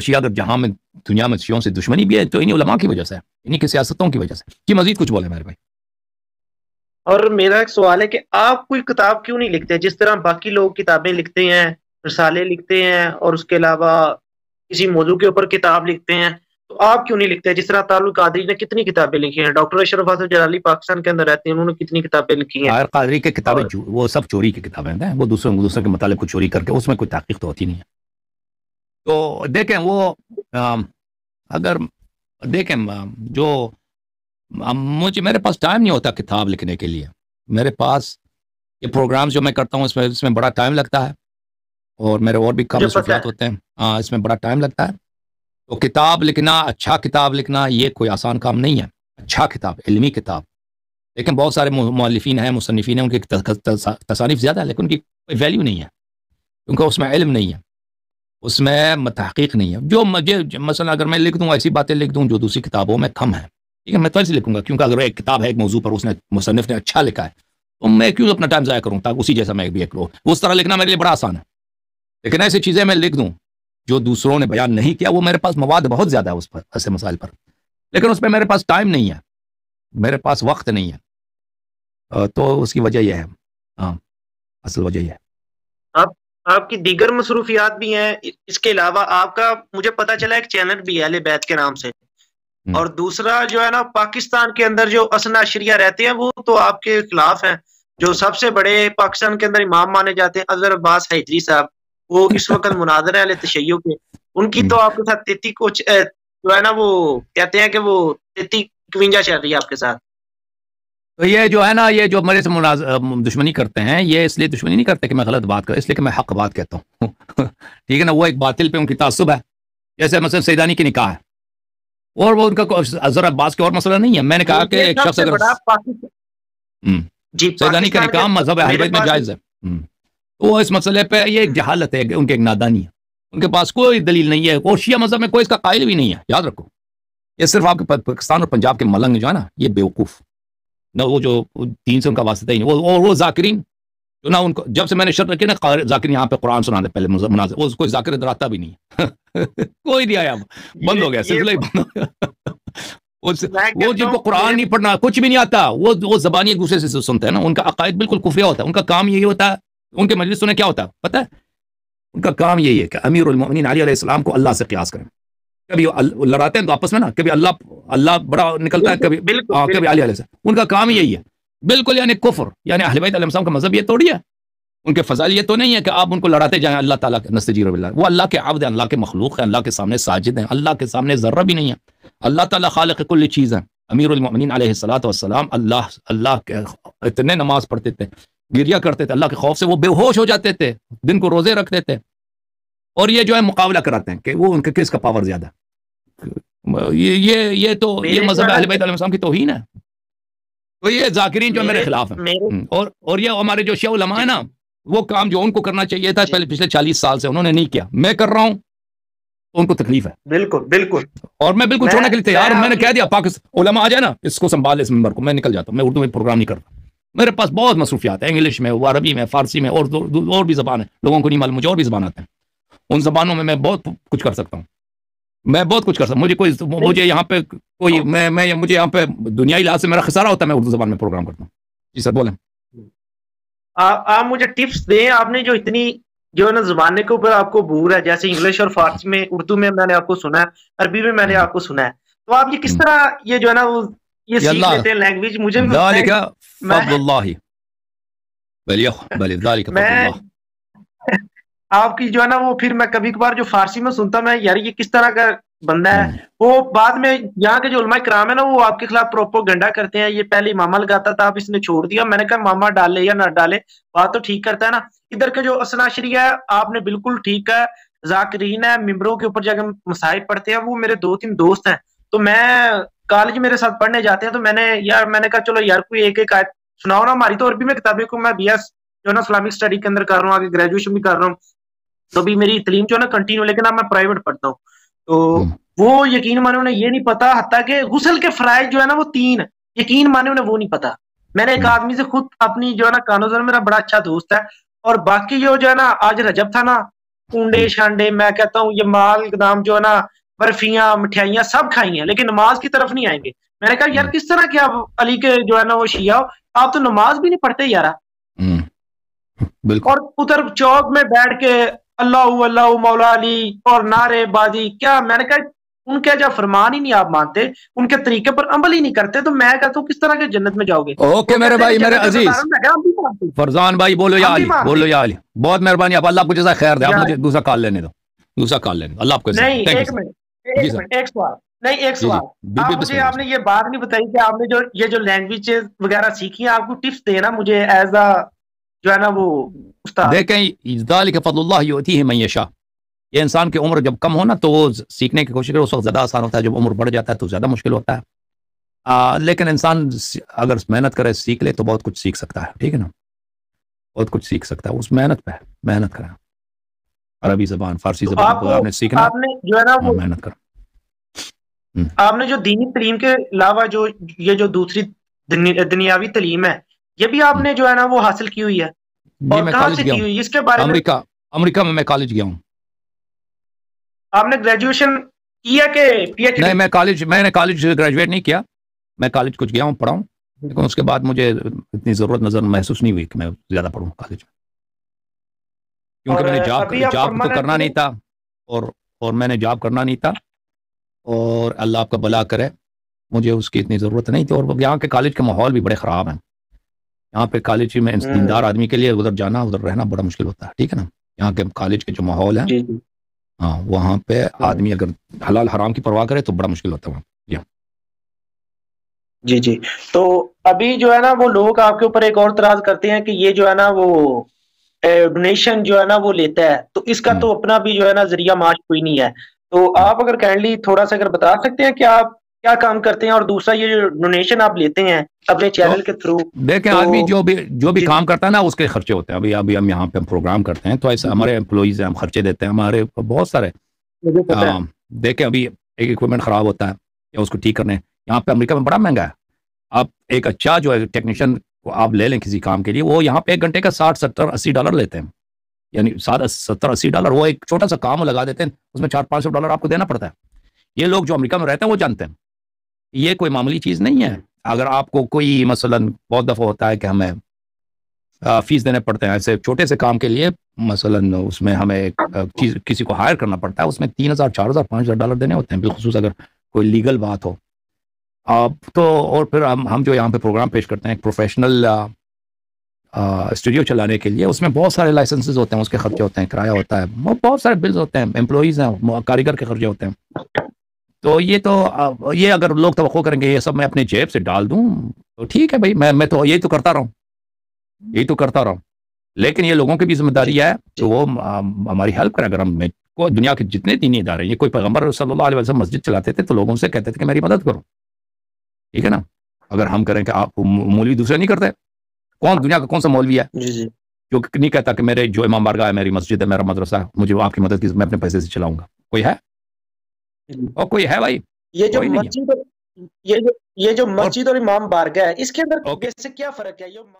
और शिया अगर जहां में दुनिया में शियों से दुश्मनी भी है तो इन्हीं उलमा की वजह से इन्हीं की सियासतों की वजह से कि मजीद कुछ बोले मेरे भाई और मेरा एक सवाल है कि आप कोई किताब क्यों नहीं लिखते जिस तरह बाकी लोग किताबें लिखते हैं रसाले लिखते हैं और उसके अलावा किसी मौजू के ऊपर किताब लिखते हैं तो आप क्यों नहीं लिखते जिस तरह तारुल कादरी ने कितनी किताबें लिखी हैं डॉक्टर अशरफ आसफ जलाली पाकिस्तान के अंदर रहते हैं उन्होंने कितनी किताबें लिखी हैं कादरी की किताबें और... वो सब चोरी की किताबें हैं वो दूसरे दूसरे के मतलब को चोरी करके उसमें कोई तहकीक तो होती नहीं है तो देखें वो अगर देखें जो मुझे मेरे पास टाइम नहीं होता किताब लिखने के लिए मेरे पास ये प्रोग्राम्स जो मैं करता हूँ इसमें इसमें बड़ा टाइम लगता है और मेरे और भी काम होते हैं हाँ इसमें बड़ा टाइम लगता है तो किताब लिखना अच्छा किताब लिखना ये कोई आसान काम नहीं है अच्छा किताब इलमी किताब लेकिन बहुत सारे मौलफिन हैं मुसनफिन हैं उनकी तसानीफ ज़्यादा है लेकिन उनकी कोई वैल्यू नहीं है क्योंकि उसमें इल्म नहीं है उसमें तहकीक नहीं है जो मुझे मसला अगर मैं लिख दूँ ऐसी बातें लिख दूँ जो दूसरी किताबों में कम है ठीक है मैं तरह से लिखूंगा क्योंकि अगर एक किताब है एक मौजू पर उसने मुसनफ़ ने अच्छा लिखा है तो मैं क्यों अपना टाइम ज़ाया करूँ ताकि उसी जैसा मैं भी एक रो उस तरह लिखना मेरे लिए बड़ा आसान है लेकिन ऐसी चीज़ें मैं लिख दूँ जो दूसरों ने बयान नहीं किया वो मेरे पास मवाद बहुत ज़्यादा है उस पर ऐसे मसाइल पर लेकिन उस पर मेरे पास टाइम नहीं है मेरे पास वक्त नहीं है तो उसकी वजह यह है हाँ असल वजह यह है आपकी दीगर मसरूफियात भी हैं इसके अलावा आपका मुझे पता चला एक चैनल भी है अली बैत के नाम से हम्म। और दूसरा जो है ना पाकिस्तान के अंदर जो असना शरिया रहते हैं वो तो आपके खिलाफ हैं जो सबसे बड़े पाकिस्तान के अंदर इमाम माने जाते हैं अजहर अब्बास हैदरी साहब वो इस वक्त मुनाजर है तशैयों के उनकी तो आपके साथ तेती को जो है ना वो कहते हैं कि वो तेती कविंजा चल रही है आपके साथ तो ये जो है ना ये जो मेरे से मुनाज दुश्मनी करते हैं ये इसलिए दुश्मनी नहीं करते कि मैं गलत बात करूँ इसलिए कि मैं हक बात कहता हूँ ठीक है ना वो एक बातिल पे उनकी तसब है जैसे मसल सैदानी की निकाह है और वो उनका अजहर अब्बास का और मसला नहीं है मैंने कहा तो कि एक शख्स अगर हम्म। सैदानी का निकाह मजहब अहलबैत में जायज़ है हम्म। तो वो इस मसले पर यह एक जहालत है उनके एक नादानी है उनके पास कोई दलील नहीं है और शिया मजहब में कोई इसका कायल भी नहीं है याद रखो ये सिर्फ आपके पाकिस्तान और पंजाब के मलंग जो है ना ये बेवकूफ़ ना वो जो तीन से उनका वास्ता ही नहीं वो और वो जाकिरीन जो ना उनको जब से मैंने शर्त रखी ना जाकिर यहाँ पे कुरान सुना दे पहले मुनाजिर वो कोई जाकिर इधर आता भी नहीं कोई नहीं आया बंद हो गया सिलसिला ही बंद हो गया वो जिनको कुरान नहीं पढ़ना कुछ भी नहीं आता वो वो जबानी एक दूसरे से सुनते हैं ना उनका अकायद बिल्कुल खुफिया होता है उनका काम यही होता है उनके मजलिस सुने क्या होता है पता है उनका काम यही है कि अमीर अमीरमिन अलीसम को अल्लाह से क्यास करें कभी लड़ाते हैं तो आपस में ना कभी अल्लाह अल्लाह बड़ा निकलता है कभी आ, हाँ, कभी अली उनका काम यही है बिल्कुल यानी कुफर यानी अहलबैत का मजहब ये तोड़िए उनके फजाइल ये तो नहीं है कि आप उनको लड़ाते जाएं अल्लाह ताला के रब वो अल्लाह के आबद अल्लाह के मखलूक है अल्लाह के सामने साजिद हैं अल्लाह के सामने ज़र्रा भी नहीं है अल्लाह ताला खालिक कुल चीज़ है अमीरमिन सलाम अल्लाह अल्लाह के इतने नमाज पढ़ते थे गिरिया करते थे अल्लाह के खौफ से वो बेहोश हो जाते थे दिन को रोज़े रखते थे और ये जो है मुकाबला कराते हैं कि वो उनके किसका पावर ज्यादा ये ये ये तो ये मजहब अहलबैतम की तोहन है तो ये जाकिरीन जो मेरे खिलाफ है हम्म, और और ये हमारे जो शमा है ना वो काम जो उनको करना चाहिए था पहले पिछले चालीस साल से उन्होंने नहीं किया मैं कर रहा हूँ तो उनको तकलीफ है बिल्कुल बिल्कुल और मैं बिल्कुल छोड़ने के लिए तैयार मैंने कह दिया पाकिस्तान उलमा आ जाए ना इसको संभाल इस मेम्बर को मैं निकल जाता हूँ मैं उर्दू में प्रोग्राम नहीं करता मेरे पास बहुत मसरूफियात है इंग्लिश में वो अरबी में फारसी में और और भी जबान है लोगों को नहीं मालूम मुझे और भी जबान आते हैं उन जबानों में मैं बहुत कुछ कर सकता हूँ मैं बहुत कुछ कर सकता मुझे कोई मुझे यहाँ पे कोई हाँ। मैं मैं मुझे यहाँ पे दुनियाई लिहाज से मेरा खसारा होता है मैं उर्दू जबान में प्रोग्राम करता हूँ जी सर बोले आप मुझे टिप्स दें आपने जो इतनी जो है ना जुबान के ऊपर आपको भूर है जैसे इंग्लिश और फारसी में उर्दू में मैंने आपको सुना है अरबी में मैंने हाँ। आपको सुना है तो आप ये किस हम्म। तरह ये जो है ना वो ये सीख लेते हैं लैंग्वेज मुझे मैं आपकी जो है ना वो फिर मैं कभी कभार जो फारसी में सुनता मैं यार ये किस तरह का बंदा है हम्म। वो बाद में यहाँ के जो उलमा कराम है ना वो आपके खिलाफ प्रोपो गंडा करते हैं ये पहले मामा लगाता था आप इसने छोड़ दिया मैंने कहा मामा डाले या ना डाले बात तो ठीक करता है ना इधर का जो असनाशरी है आपने बिल्कुल ठीक है जाकरीन है मिम्बरों के ऊपर जाकर मसाइब पढ़ते हैं वो मेरे दो तीन दोस्त हैं तो मैं कॉलेज मेरे साथ पढ़ने जाते हैं तो मैंने यार मैंने कहा चलो यार कोई एक एक आयत सुनाओ ना हमारी तो और भी मैं किताबें को मैं बी एस जो ना इस्लामिक स्टडी के अंदर कर रहा हूँ आगे ग्रेजुएशन भी कर रहा हूँ तो अभी मेरी तलीम जो ना कंटिन्यू लेकिन अब मैं प्राइवेट पढ़ता हूँ तो हम्म। वो यकीन माने उन्हें ये नहीं पता हत्या के गुसल के फ्राइज जो है ना वो तीन यकीन माने उन्हें वो नहीं पता मैंने एक हम्म। आदमी से खुद अपनी जो है ना कानोजर मेरा बड़ा अच्छा दोस्त है और बाकी जो जो है ना आज रजब था ना ऊंडे हम्म। शांडे मैं कहता हूँ ये माल गदाम जो है ना बर्फियां मिठाइयां सब खाई हैं लेकिन नमाज की तरफ नहीं आएंगे मैंने कहा यार किस तरह के आप अली के जो है ना वो शिया हो आप तो नमाज भी नहीं पढ़ते यार बिल्कुल और उधर चौक में बैठ के अल्लाह अल्लाह मौला अली और नारेबाजी क्या मैंने कहा उनके जब फरमान ही नहीं आप मानते उनके तरीके पर अमल ही नहीं करते तो मैं कहता हूँ किस तरह के जन्नत में जाओगे ओके मेरे भाई मेरे अजीज फरजान भाई बोलो या अली बोलो या अली बहुत मेहरबानी आप अल्लाह आपको जैसा खैर दे आप मुझे दूसरा कॉल लेने दो दूसरा कॉल लेने दो अल्लाह आपको नहीं एक मिनट एक सवाल नहीं एक सवाल आप मुझे आपने ये बात नहीं बताई कि आपने जो ये जो लैंग्वेजेस वगैरह सीखी है आपको टिप्स देना मुझे एज अ जो है ना वो उस्ताद देखें फजल मन यशा ये इंसान की उम्र जब कम हो ना तो सीखने की कोशिश करो उस वक्त ज़्यादा आसान होता है जब उम्र बढ़ जाता है तो ज़्यादा मुश्किल होता है आ, लेकिन इंसान अगर मेहनत करे सीख ले तो बहुत कुछ सीख सकता है ठीक है ना बहुत कुछ सीख सकता है उस मेहनत पे मेहनत करें अरबी जबान फारसी तो जबान आपने सीखना आपने जो है ना हाँ, वो मेहनत करो हम्म। आपने जो दीनी तलीम के अलावा जो ये जो दूसरी दुनियावी तलीम है ये भी आपने जो है ना वो हासिल की हुई है और कहाँ से की हुई इसके बारे अमेरिका, में अमेरिका में मैं कॉलेज गया हूँ आपने ग्रेजुएशन किया के पीएचडी नहीं मैं कॉलेज मैंने कॉलेज ग्रेजुएट नहीं किया मैं कॉलेज कुछ गया हूँ पढ़ाऊँ लेकिन उसके बाद मुझे इतनी ज़रूरत नज़र महसूस नहीं हुई कि मैं ज़्यादा पढ़ूँ कॉलेज में क्योंकि मैंने जॉब जॉब तो करना नहीं था और और मैंने जॉब करना नहीं था और अल्लाह आपका भला करे मुझे उसकी इतनी ज़रूरत नहीं थी और यहाँ के कॉलेज के माहौल भी बड़े ख़राब हैं यहाँ पे कॉलेज में हम्म। दीनदार आदमी के लिए उधर जाना उधर रहना बड़ा मुश्किल होता है ठीक है ना यहाँ के कॉलेज के जो माहौल है हाँ वहाँ पे हाँ। आदमी अगर हलाल हराम की परवाह करे तो बड़ा मुश्किल होता है वहाँ जी जी तो अभी जो है ना वो लोग आपके ऊपर एक और तराज करते हैं कि ये जो है ना वो डोनेशन जो है ना वो लेता है तो इसका हम्म। तो अपना भी जो है ना जरिया माश कोई नहीं है तो आप अगर काइंडली थोड़ा सा अगर बता सकते हैं कि आप क्या काम करते हैं और दूसरा ये जो डोनेशन आप लेते हैं अपने चैनल तो के थ्रू देखें तो, आदमी जो भी जो भी काम करता है ना उसके खर्चे होते हैं अभी अभी हम यहाँ पे हम प्रोग्राम करते हैं तो ऐसे हमारे एम्प्लॉज हम खर्चे देते हैं हमारे बहुत सारे हाँ, देखें अभी एक इक्विपमेंट ख़राब होता है या उसको ठीक करने यहाँ पे अमेरिका में बड़ा महंगा है आप एक अच्छा जो है टेक्नीशियन को आप ले लें किसी काम के लिए वो यहाँ पे एक घंटे का साठ सत्तर अस्सी डॉलर लेते हैं यानी सात सत्तर अस्सी डॉलर वो एक छोटा सा काम लगा देते हैं उसमें चार पाँच सौ डॉलर आपको देना पड़ता है ये लोग जो अमेरिका में रहते हैं वो जानते हैं ये कोई मामूली चीज़ नहीं है अगर आपको कोई मसलन बहुत दफ़ा होता है कि हमें फीस देने पड़ते हैं ऐसे छोटे से काम के लिए मसलन उसमें हमें चीज किसी को हायर करना पड़ता है उसमें तीन हज़ार चार हज़ार पाँच हज़ार डॉलर देने होते हैं बिलखसूस अगर कोई लीगल बात हो आप तो और फिर हम हम जो यहाँ पे प्रोग्राम पेश करते हैं एक प्रोफेशनल स्टूडियो चलाने के लिए उसमें बहुत सारे लाइसेंसेज होते हैं उसके खर्चे होते हैं किराया होता है बहुत सारे बिल्स होते हैं एम्प्लॉज हैं कारीगर के खर्चे होते हैं तो ये तो ये अगर लोग तो करेंगे ये सब मैं अपने जेब से डाल दूँ तो ठीक है भाई मैं मैं तो यही तो करता रहा हूँ यही तो करता रहा हूँ लेकिन ये लोगों की भी जिम्मेदारी है तो वो हमारी हेल्प करें अगर हम को दुनिया के जितने दीनी इदारे ये कोई पैगम्बर सल्ला मस्जिद चलाते थे तो लोगों से कहते थे कि मेरी मदद करो ठीक है ना अगर हम करें कि आप मौलवी दूसरे नहीं करते कौन दुनिया का कौन सा मौलवी है जो नहीं कहता कि मेरे जो इमाम बारगा है मेरी मस्जिद है मेरा मदरसा है मुझे आपकी मदद की मैं अपने पैसे से चलाऊंगा कोई है और कोई है भाई ये जो मस्जिद ये जो ये जो मस्जिद और इमाम बारगाह है इसके अंदर क्या फर्क है ये